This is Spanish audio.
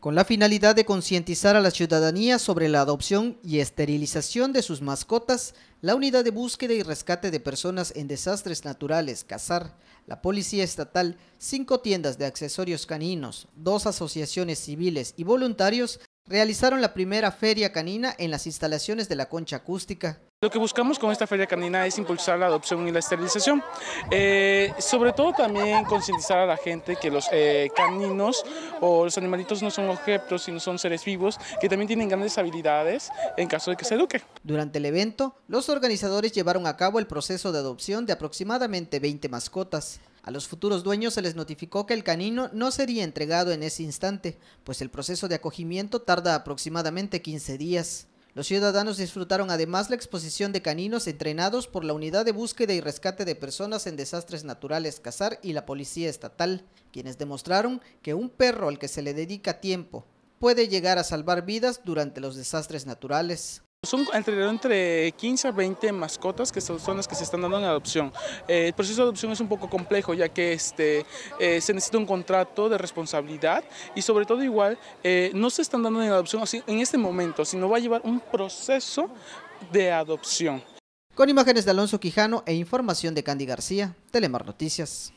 con la finalidad de concientizar a la ciudadanía sobre la adopción y esterilización de sus mascotas, la Unidad de Búsqueda y Rescate de Personas en Desastres Naturales, CASAR, la Policía Estatal, cinco tiendas de accesorios caninos, dos asociaciones civiles y voluntarios realizaron la primera feria canina en las instalaciones de la concha acústica. Lo que buscamos con esta feria canina es impulsar la adopción y la esterilización, eh, sobre todo también concientizar a la gente que los eh, caninos o los animalitos no son objetos, sino son seres vivos que también tienen grandes habilidades en caso de que se eduque. Durante el evento, los organizadores llevaron a cabo el proceso de adopción de aproximadamente 20 mascotas. A los futuros dueños se les notificó que el canino no sería entregado en ese instante, pues el proceso de acogimiento tarda aproximadamente 15 días. Los ciudadanos disfrutaron además la exposición de caninos entrenados por la Unidad de Búsqueda y Rescate de Personas en Desastres Naturales Cazar y la Policía Estatal, quienes demostraron que un perro al que se le dedica tiempo puede llegar a salvar vidas durante los desastres naturales. Son entre 15 a 20 mascotas que son las que se están dando en adopción. Eh, el proceso de adopción es un poco complejo ya que este, eh, se necesita un contrato de responsabilidad y sobre todo igual eh, no se están dando en adopción en este momento, sino va a llevar un proceso de adopción. Con imágenes de Alonso Quijano e información de Candy García, Telemar Noticias.